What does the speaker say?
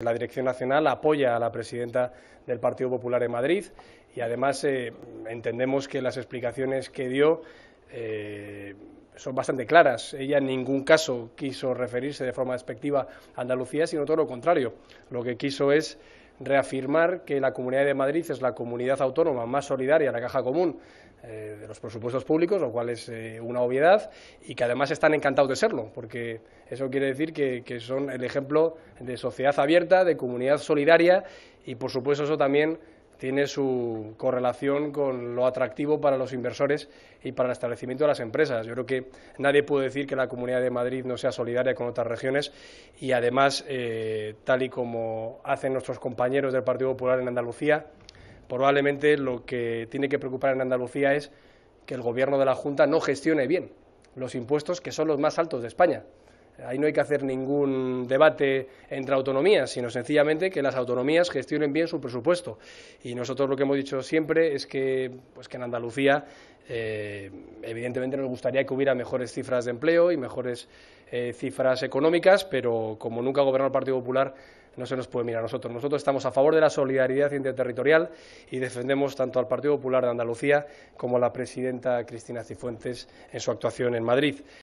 La Dirección Nacional apoya a la presidenta del Partido Popular en Madrid y además eh, entendemos que las explicaciones que dio eh, son bastante claras. Ella en ningún caso quiso referirse de forma despectiva a Andalucía, sino todo lo contrario. Lo que quiso es reafirmar que la Comunidad de Madrid es la comunidad autónoma más solidaria, la caja común eh, de los presupuestos públicos, lo cual es eh, una obviedad, y que además están encantados de serlo, porque eso quiere decir que son el ejemplo de sociedad abierta, de comunidad solidaria, y por supuesto eso también tiene su correlación con lo atractivo para los inversores y para el establecimiento de las empresas. Yo creo que nadie puede decir que la Comunidad de Madrid no sea solidaria con otras regiones y además, eh, tal y como hacen nuestros compañeros del Partido Popular en Andalucía, probablemente lo que tiene que preocupar en Andalucía es que el Gobierno de la Junta no gestione bien los impuestos que son los más altos de España. Ahí no hay que hacer ningún debate entre autonomías, sino sencillamente que las autonomías gestionen bien su presupuesto. Y nosotros lo que hemos dicho siempre es que, pues, que en Andalucía, eh, evidentemente, nos gustaría que hubiera mejores cifras de empleo y mejores eh, cifras económicas, pero como nunca ha gobernado el Partido Popular, no se nos puede mirar a nosotros. Nosotros estamos a favor de la solidaridad interterritorial y defendemos tanto al Partido Popular de Andalucía como a la presidenta Cristina Cifuentes en su actuación en Madrid.